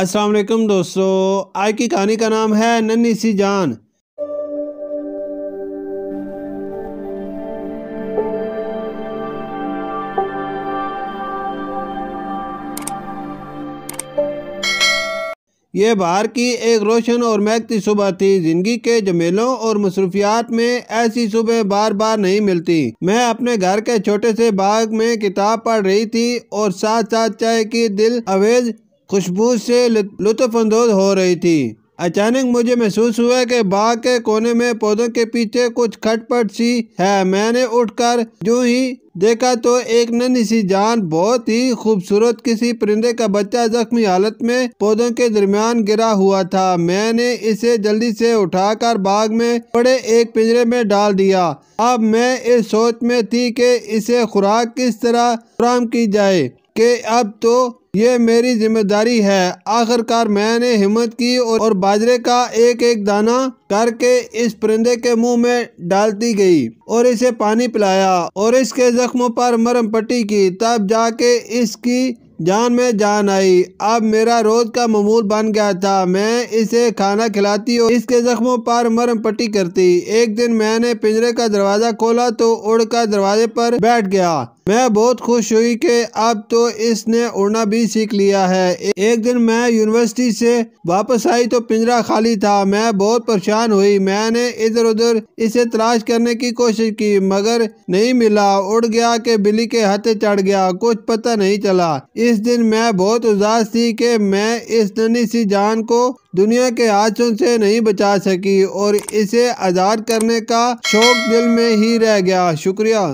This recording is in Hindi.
अस्सलाम वालेकुम दोस्तों आज की कहानी का नाम है नन्ही सी जान ये बाहर की एक रोशन और महकती सुबह थी जिंदगी के जमेलों और मसरूफियात में ऐसी सुबह बार बार नहीं मिलती मैं अपने घर के छोटे से बाग में किताब पढ़ रही थी और साथ साथ चाय की दिल अवेज खुशबू से लुत्फानंदोज हो रही थी अचानक मुझे महसूस हुआ कि बाग के कोने में पौधों के पीछे कुछ खटपट सी है मैंने उठकर जो ही देखा तो एक नन्ही सी जान बहुत ही खूबसूरत किसी परिंदे का बच्चा जख्मी हालत में पौधों के दरमियान गिरा हुआ था मैंने इसे जल्दी से उठाकर बाग में बड़े एक पिंजरे में डाल दिया अब मैं इस सोच में थी कि इसे खुराक किस तरह फराम की जाए कि अब तो ये मेरी जिम्मेदारी है आखिरकार मैंने हिम्मत की और बाजरे का एक एक दाना करके इस परिंदे के मुंह में डालती गई और इसे पानी पिलाया और इसके जख्मों पर मरम पट्टी की तब जाके इसकी जान में जान आई अब मेरा रोज का ममूल बन गया था मैं इसे खाना खिलाती और इसके जख्मों पर मरम पट्टी करती एक दिन मैंने पिंजरे का दरवाजा खोला तो उड़ कर दरवाजे पर बैठ गया मैं बहुत खुश हुई कि अब तो इसने उड़ना भी सीख लिया है एक दिन मैं यूनिवर्सिटी से वापस आई तो पिंजरा खाली था मैं बहुत परेशान हुई मैंने इधर उधर इसे तलाश करने की कोशिश की मगर नहीं मिला उड़ गया के बिल्ली के हाथे चढ़ गया कुछ पता नहीं चला इस दिन मैं बहुत उदास थी कि मैं इस नन्ही सी जान को दुनिया के हाथों से नहीं बचा सकी और इसे आज़ाद करने का शौक दिल में ही रह गया शुक्रिया